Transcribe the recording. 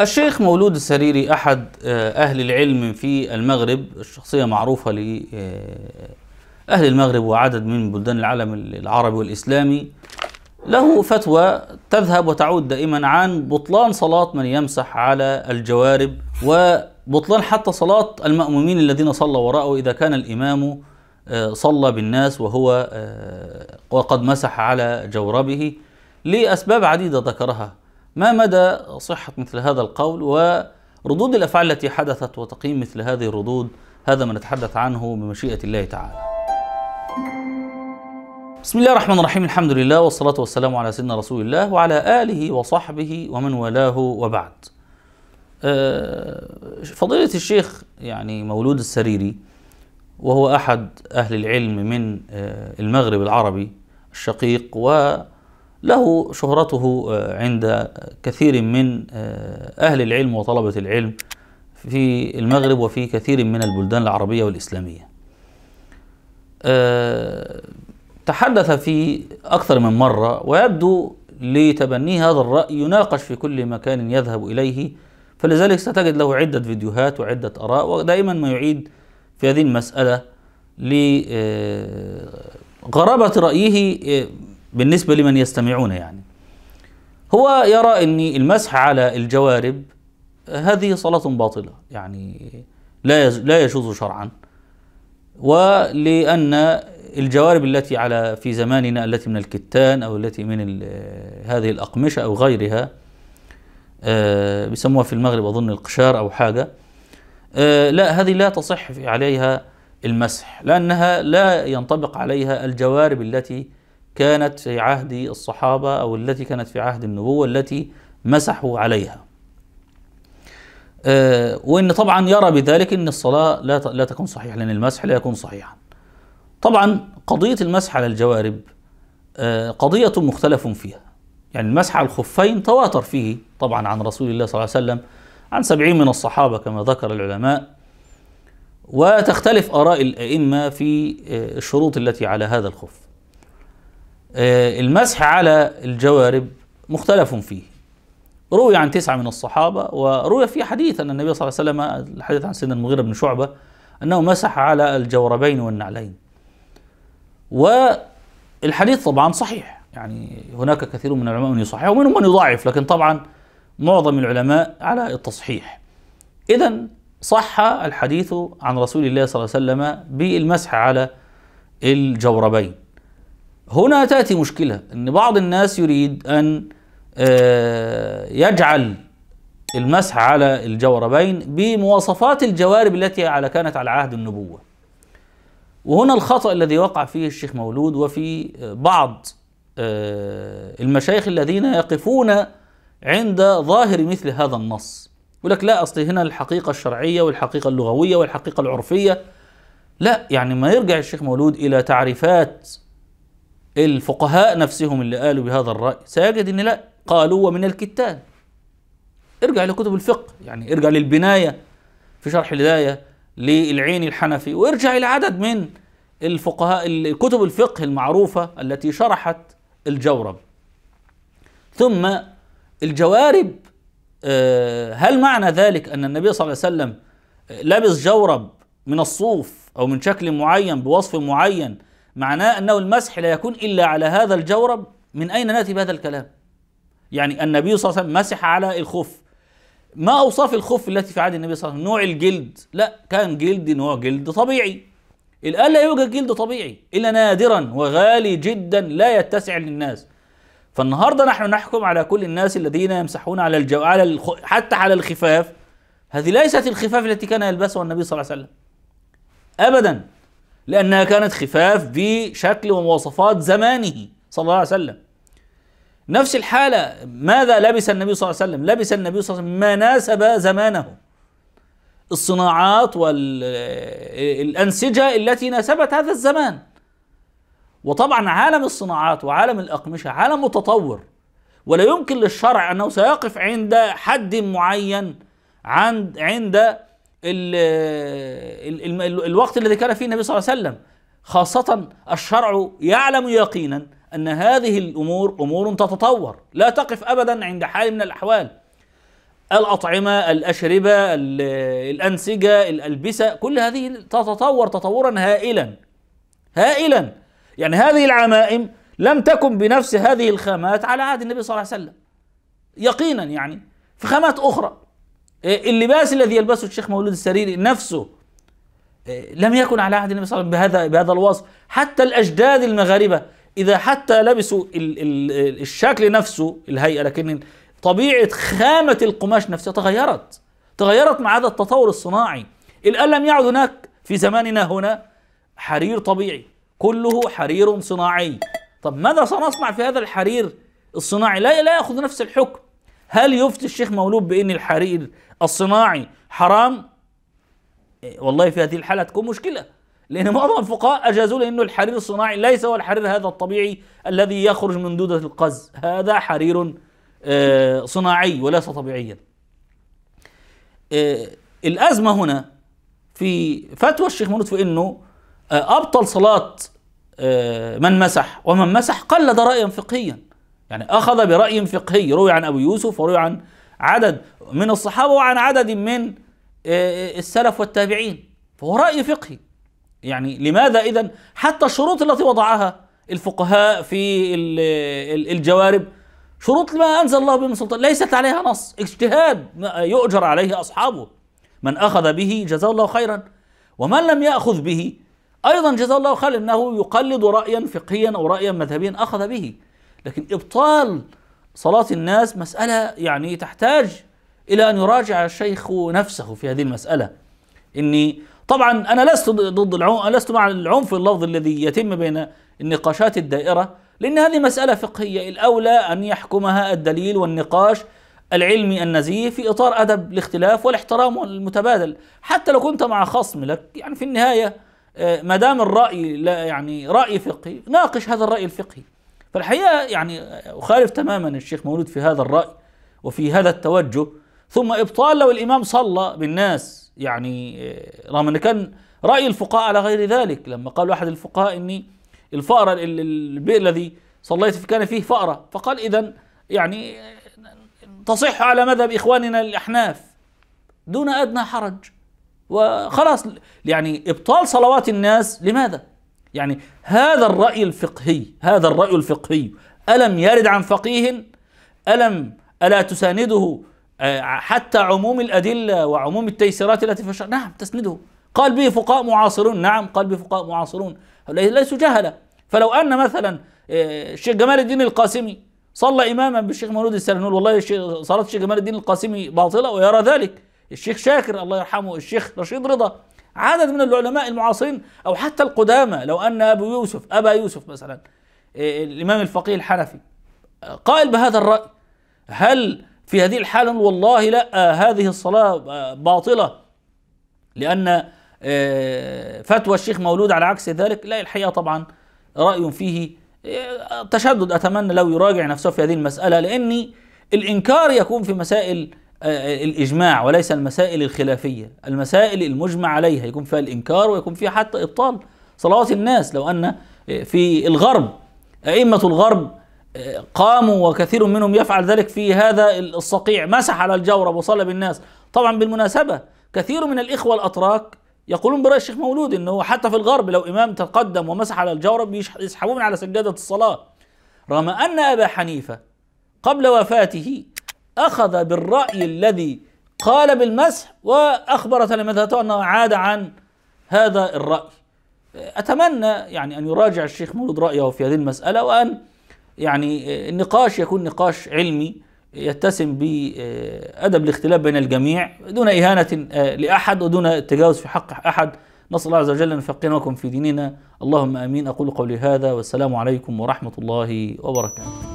الشيخ مولود السريري أحد آه، أهل العلم في المغرب الشخصية معروفة لأهل آه، المغرب وعدد من بلدان العالم العربي والإسلامي له فتوى تذهب وتعود دائما عن بطلان صلاة من يمسح على الجوارب وبطلان حتى صلاة المأمومين الذين صلى وراءه إذا كان الإمام آه، صلى بالناس وهو وقد مسح على جوربه لأسباب عديدة ذكرها ما مدى صحة مثل هذا القول وردود الأفعال التي حدثت وتقييم مثل هذه الردود هذا ما نتحدث عنه بمشيئة الله تعالى بسم الله الرحمن الرحيم الحمد لله والصلاة والسلام على سيدنا رسول الله وعلى آله وصحبه ومن والاه وبعد آه، فضيلة الشيخ يعني مولود السريري وهو أحد أهل العلم من آه، المغرب العربي الشقيق و له شهرته آه، عند كثير من آه، أهل العلم وطلبة العلم في المغرب وفي كثير من البلدان العربية والإسلامية آه، تحدث في أكثر من مرة ويبدو لتبني هذا الرأي يناقش في كل مكان يذهب إليه فلذلك ستجد له عدة فيديوهات وعدة آراء ودائما ما يعيد في هذه المسألة لغرابة رأيه بالنسبة لمن يستمعون يعني هو يرى أن المسح على الجوارب هذه صلاة باطلة يعني لا لا يجوز شرعا ولأن الجوارب التي على في زماننا التي من الكتان أو التي من هذه الأقمشة أو غيرها آه، بيسموها في المغرب أظن القشار أو حاجة آه، لا هذه لا تصح عليها المسح لأنها لا ينطبق عليها الجوارب التي كانت في عهد الصحابة أو التي كانت في عهد النبوة التي مسحوا عليها آه، وإن طبعا يرى بذلك أن الصلاة لا لا تكون صحيحة لأن المسح لا يكون صحيحا طبعا قضية المسح على الجوارب آه، قضية مختلف فيها يعني المسح على الخفين تواتر فيه طبعا عن رسول الله صلى الله عليه وسلم عن سبعين من الصحابة كما ذكر العلماء وتختلف آراء الأئمة في آه، الشروط التي على هذا الخف آه، المسح على الجوارب مختلف فيه روي عن تسعة من الصحابة وروي في حديث أن النبي صلى الله عليه وسلم الحديث عن سيدنا المغيرة بن شعبة أنه مسح على الجوربين والنعلين والحديث طبعا صحيح يعني هناك كثير من العلماء من يصحح ومنهم من يضعف لكن طبعا معظم العلماء على التصحيح إذا صح الحديث عن رسول الله صلى الله عليه وسلم بالمسح على الجوربين هنا تأتي مشكلة أن بعض الناس يريد أن آه، يجعل المسح على الجوربين بمواصفات الجوارب التي على كانت على عهد النبوة وهنا الخطأ الذي وقع فيه الشيخ مولود وفي بعض آه، المشايخ الذين يقفون عند ظاهر مثل هذا النص يقول لك لا أصل هنا الحقيقة الشرعية والحقيقة اللغوية والحقيقة العرفية لا يعني ما يرجع الشيخ مولود إلى تعريفات الفقهاء نفسهم اللي قالوا بهذا الرأي سيجد أن لا قالوا ومن الكتان ارجع لكتب الفقه يعني ارجع للبناية في شرح الهداية للعين الحنفي وارجع إلى عدد من الفقهاء كتب الفقه المعروفة التي شرحت الجورب ثم الجوارب آه، هل معنى ذلك أن النبي صلى الله عليه وسلم لبس جورب من الصوف أو من شكل معين بوصف معين معناه أنه المسح لا يكون إلا على هذا الجورب من أين نأتي بهذا الكلام يعني النبي صلى الله عليه وسلم مسح على الخف ما أوصاف الخف التي في عهد النبي صلى الله عليه وسلم نوع الجلد لا كان جلد نوع جلد طبيعي الآن لا يوجد جلد طبيعي إلا نادرا وغالي جدا لا يتسع للناس فالنهارده نحن نحكم على كل الناس الذين يمسحون على الجو على الخ... حتى على الخفاف هذه ليست الخفاف التي كان يلبسها النبي صلى الله عليه وسلم ابدا لأنها كانت خفاف بشكل ومواصفات زمانه صلى الله عليه وسلم نفس الحالة ماذا لبس النبي صلى الله عليه وسلم لبس النبي صلى الله عليه وسلم ما ناسب زمانه الصناعات والأنسجة التي ناسبت هذا الزمان وطبعا عالم الصناعات وعالم الأقمشة عالم متطور ولا يمكن للشرع أنه سيقف عند حد معين عند عند ال ال الـ الوقت الذي كان فيه النبي صلى الله عليه وسلم خاصة الشرع يعلم يقينا أن هذه الأمور أمور تتطور لا تقف أبدا عند حال من الأحوال الأطعمة الأشربة الأنسجة الألبسة كل هذه تتطور تطورا هائلا هائلا يعني هذه العمائم لم تكن بنفس هذه الخامات على عهد النبي صلى الله عليه وسلم يقينا يعني في خامات أخرى إيه، اللباس الذي يلبسه الشيخ مولود السريري نفسه إيه، لم يكن على عهد النبي صلى الله عليه وسلم بهذا بهذا الوصف حتى الأجداد المغاربة إذا حتى لبسوا الشكل نفسه الهيئة لكن طبيعة خامة القماش نفسها تغيرت تغيرت مع هذا التطور الصناعي الآن لم يعد هناك في زماننا هنا حرير طبيعي كله حرير صناعي طب ماذا سنصنع في هذا الحرير الصناعي لا لا ياخذ نفس الحكم هل يفتي الشيخ مولود بأن الحرير الصناعي حرام؟ إيه، والله في هذه الحالة تكون مشكلة لأن معظم الفقهاء أجازوا لأنه الحرير الصناعي ليس هو الحرير هذا الطبيعي الذي يخرج من دودة القز هذا حرير آه، صناعي وليس طبيعيا آه، الأزمة هنا في فتوى الشيخ مولود في أنه آه، أبطل صلاة من مسح ومن مسح قلد رأيا فقهيا يعني أخذ برأي فقهي روي عن أبي يوسف وروي عن عدد من الصحابة وعن عدد من آه، آه، السلف والتابعين فهو رأي فقهي يعني لماذا إذا حتى الشروط التي وضعها الفقهاء في آه، الجوارب شروط ما أنزل الله به من سلطان ليست عليها نص اجتهاد يؤجر عليه أصحابه من أخذ به جزاه الله خيرا ومن لم يأخذ به أيضا جزاه الله خيرا أنه يقلد رأيا فقهيا أو رأيا مذهبيا أخذ به لكن ابطال صلاه الناس مساله يعني تحتاج الى ان يراجع الشيخ نفسه في هذه المساله اني طبعا انا لست ضد العنف لست مع العنف اللفظ الذي يتم بين النقاشات الدائره لان هذه مساله فقهيه الاولى ان يحكمها الدليل والنقاش العلمي النزيه في اطار ادب الاختلاف والاحترام المتبادل حتى لو كنت مع خصم لك يعني في النهايه آه، ما دام الراي لا يعني راي فقهي ناقش هذا الراي الفقهي فالحقيقة يعني أخالف تماما الشيخ مولود في هذا الرأي وفي هذا التوجه ثم إبطال لو الإمام صلى بالناس يعني آه، رغم أن كان رأي الفقهاء على غير ذلك لما قال أحد الفقهاء أني الفأرة البئر الذي صليت في كان فيه فأرة فقال إذا يعني آه، تصح على مذهب إخواننا الأحناف دون أدنى حرج وخلاص يعني إبطال صلوات الناس لماذا؟ يعني هذا الرأي الفقهي هذا الرأي الفقهي ألم يرد عن فقيه ألم ألا تسانده آه، حتى عموم الأدلة وعموم التيسيرات التي في الشرع نعم تسنده قال به فقهاء معاصرون نعم قال به فقهاء معاصرون ليسوا جهلة فلو أن مثلا آه، الشيخ جمال الدين القاسمي صلى إماما بالشيخ مولود السلام نقول والله صلاة الشيخ جمال الدين القاسمي باطلة ويرى ذلك الشيخ شاكر الله يرحمه الشيخ رشيد رضا عدد من العلماء المعاصرين أو حتى القدامى لو أن أبو يوسف أبا يوسف مثلا إيه، إيه، الإمام الفقيه الحنفي قائل بهذا الرأي هل في هذه الحالة والله لا آه، هذه الصلاة آه، باطلة لأن آه، فتوى الشيخ مولود على عكس ذلك لا الحقيقة طبعا رأي فيه تشدد أتمنى لو يراجع نفسه في هذه المسألة لأني الإنكار يكون في مسائل آه، آه، الإجماع وليس المسائل الخلافية المسائل المجمع عليها يكون فيها الإنكار ويكون فيها حتى إبطال صلوات الناس لو أن آه، في الغرب أئمة الغرب قاموا وكثير منهم يفعل ذلك في هذا الصقيع مسح على الجورب وصلى بالناس طبعا بالمناسبة كثير من الإخوة الأتراك يقولون برأي الشيخ مولود أنه حتى في الغرب لو إمام تقدم ومسح على الجورب يسحبون على سجادة الصلاة رغم أن أبا حنيفة قبل وفاته أخذ بالرأي الذي قال بالمسح وأخبر تلامذته أنه عاد عن هذا الرأي أتمنى يعني أن يراجع الشيخ مولود رأيه في هذه المسألة وأن يعني النقاش يكون نقاش علمي يتسم بأدب الاختلاف بين الجميع دون إهانة لأحد ودون التجاوز في حق أحد نسأل الله عز وجل أن يفقهناكم في ديننا اللهم آمين أقول قولي هذا والسلام عليكم ورحمة الله وبركاته